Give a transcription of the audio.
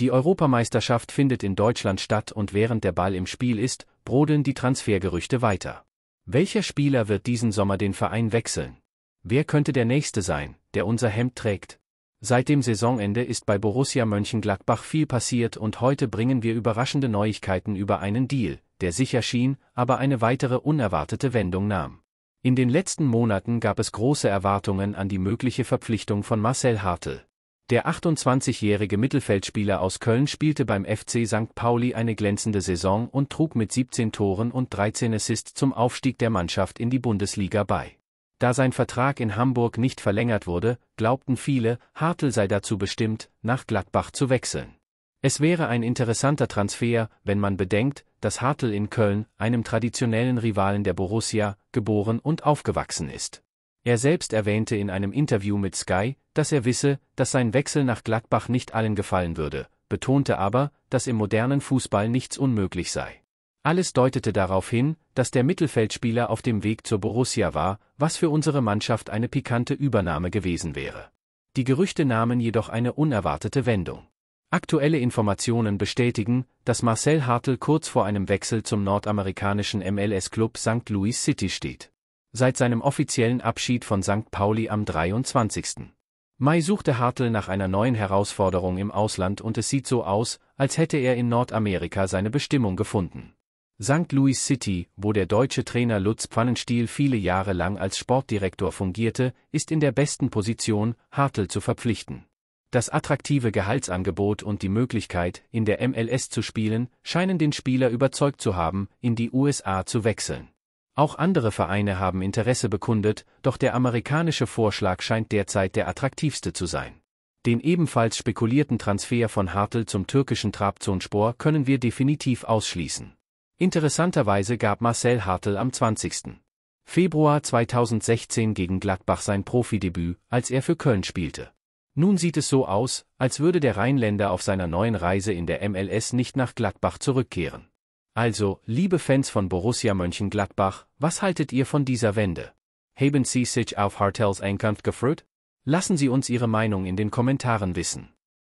Die Europameisterschaft findet in Deutschland statt und während der Ball im Spiel ist, brodeln die Transfergerüchte weiter. Welcher Spieler wird diesen Sommer den Verein wechseln? Wer könnte der Nächste sein, der unser Hemd trägt? Seit dem Saisonende ist bei Borussia Mönchengladbach viel passiert und heute bringen wir überraschende Neuigkeiten über einen Deal, der sicher schien, aber eine weitere unerwartete Wendung nahm. In den letzten Monaten gab es große Erwartungen an die mögliche Verpflichtung von Marcel Hartl. Der 28-jährige Mittelfeldspieler aus Köln spielte beim FC St. Pauli eine glänzende Saison und trug mit 17 Toren und 13 Assists zum Aufstieg der Mannschaft in die Bundesliga bei. Da sein Vertrag in Hamburg nicht verlängert wurde, glaubten viele, Hartl sei dazu bestimmt, nach Gladbach zu wechseln. Es wäre ein interessanter Transfer, wenn man bedenkt, dass Hartl in Köln, einem traditionellen Rivalen der Borussia, geboren und aufgewachsen ist. Er selbst erwähnte in einem Interview mit Sky, dass er wisse, dass sein Wechsel nach Gladbach nicht allen gefallen würde, betonte aber, dass im modernen Fußball nichts unmöglich sei. Alles deutete darauf hin, dass der Mittelfeldspieler auf dem Weg zur Borussia war, was für unsere Mannschaft eine pikante Übernahme gewesen wäre. Die Gerüchte nahmen jedoch eine unerwartete Wendung. Aktuelle Informationen bestätigen, dass Marcel Hartl kurz vor einem Wechsel zum nordamerikanischen MLS-Club St. Louis City steht. Seit seinem offiziellen Abschied von St. Pauli am 23. Mai suchte Hartl nach einer neuen Herausforderung im Ausland und es sieht so aus, als hätte er in Nordamerika seine Bestimmung gefunden. St. Louis City, wo der deutsche Trainer Lutz Pfannenstiel viele Jahre lang als Sportdirektor fungierte, ist in der besten Position, Hartl zu verpflichten. Das attraktive Gehaltsangebot und die Möglichkeit, in der MLS zu spielen, scheinen den Spieler überzeugt zu haben, in die USA zu wechseln. Auch andere Vereine haben Interesse bekundet, doch der amerikanische Vorschlag scheint derzeit der attraktivste zu sein. Den ebenfalls spekulierten Transfer von Hartl zum türkischen Trabzonspor können wir definitiv ausschließen. Interessanterweise gab Marcel Hartl am 20. Februar 2016 gegen Gladbach sein Profidebüt, als er für Köln spielte. Nun sieht es so aus, als würde der Rheinländer auf seiner neuen Reise in der MLS nicht nach Gladbach zurückkehren. Also, liebe Fans von Borussia Mönchengladbach, was haltet ihr von dieser Wende? Haben Sie sich auf Hartels Einkampf gefreut? Lassen Sie uns Ihre Meinung in den Kommentaren wissen.